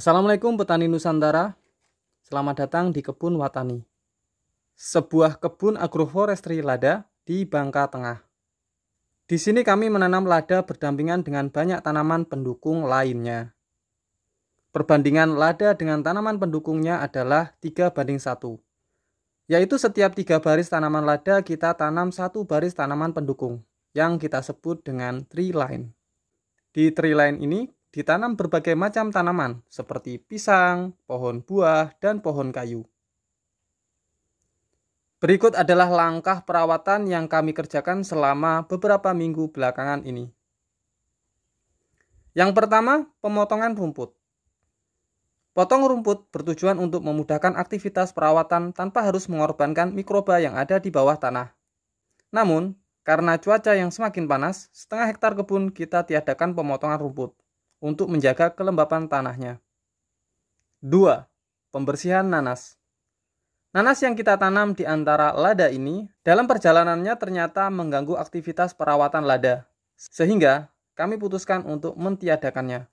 Assalamualaikum petani Nusantara. Selamat datang di Kebun Watani. Sebuah kebun agroforestry lada di Bangka Tengah. Di sini kami menanam lada berdampingan dengan banyak tanaman pendukung lainnya. Perbandingan lada dengan tanaman pendukungnya adalah 3 banding 1. Yaitu setiap 3 baris tanaman lada kita tanam satu baris tanaman pendukung yang kita sebut dengan tree line. Di tree line ini ditanam berbagai macam tanaman seperti pisang, pohon buah, dan pohon kayu. Berikut adalah langkah perawatan yang kami kerjakan selama beberapa minggu belakangan ini. Yang pertama, pemotongan rumput. Potong rumput bertujuan untuk memudahkan aktivitas perawatan tanpa harus mengorbankan mikroba yang ada di bawah tanah. Namun, karena cuaca yang semakin panas, setengah hektar kebun kita tiadakan pemotongan rumput untuk menjaga kelembapan tanahnya. 2. Pembersihan nanas. Nanas yang kita tanam di antara lada ini dalam perjalanannya ternyata mengganggu aktivitas perawatan lada, sehingga kami putuskan untuk mentiadakannya.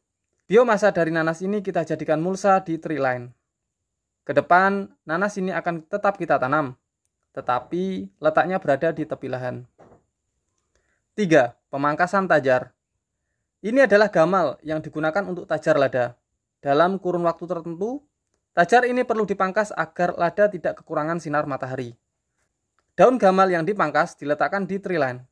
Biomasa dari nanas ini kita jadikan mulsa di tree line. Kedepan, nanas ini akan tetap kita tanam, tetapi letaknya berada di tepi lahan. 3. Pemangkasan tajar ini adalah gamal yang digunakan untuk tajar lada. Dalam kurun waktu tertentu, tajar ini perlu dipangkas agar lada tidak kekurangan sinar matahari. Daun gamal yang dipangkas diletakkan di triline.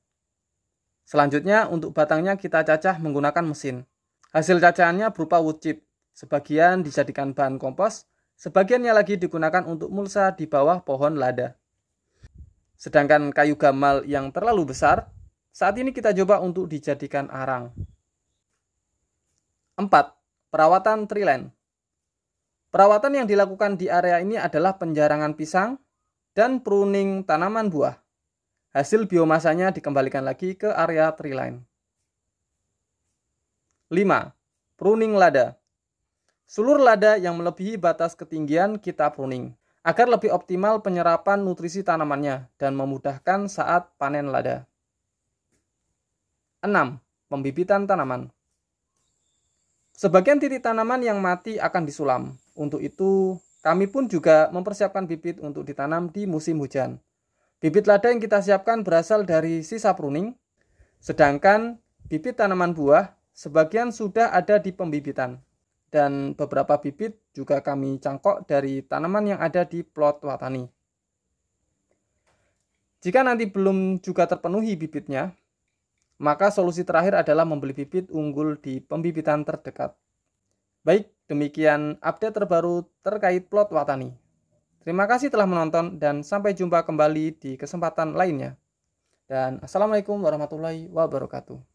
Selanjutnya, untuk batangnya kita cacah menggunakan mesin. Hasil cacahannya berupa wood chip. Sebagian dijadikan bahan kompos, sebagiannya lagi digunakan untuk mulsa di bawah pohon lada. Sedangkan kayu gamal yang terlalu besar, saat ini kita coba untuk dijadikan arang. 4. Perawatan Triland Perawatan yang dilakukan di area ini adalah penjarangan pisang dan pruning tanaman buah. Hasil biomasanya dikembalikan lagi ke area Triland. 5. Pruning lada Seluruh lada yang melebihi batas ketinggian kita pruning agar lebih optimal penyerapan nutrisi tanamannya dan memudahkan saat panen lada. 6. Pembibitan tanaman Sebagian titik tanaman yang mati akan disulam. Untuk itu, kami pun juga mempersiapkan bibit untuk ditanam di musim hujan. Bibit lada yang kita siapkan berasal dari sisa pruning, sedangkan bibit tanaman buah sebagian sudah ada di pembibitan. Dan beberapa bibit juga kami cangkok dari tanaman yang ada di plot watani. Jika nanti belum juga terpenuhi bibitnya, maka solusi terakhir adalah membeli bibit unggul di pembibitan terdekat. Baik, demikian update terbaru terkait plot watani. Terima kasih telah menonton dan sampai jumpa kembali di kesempatan lainnya. Dan Assalamualaikum warahmatullahi wabarakatuh.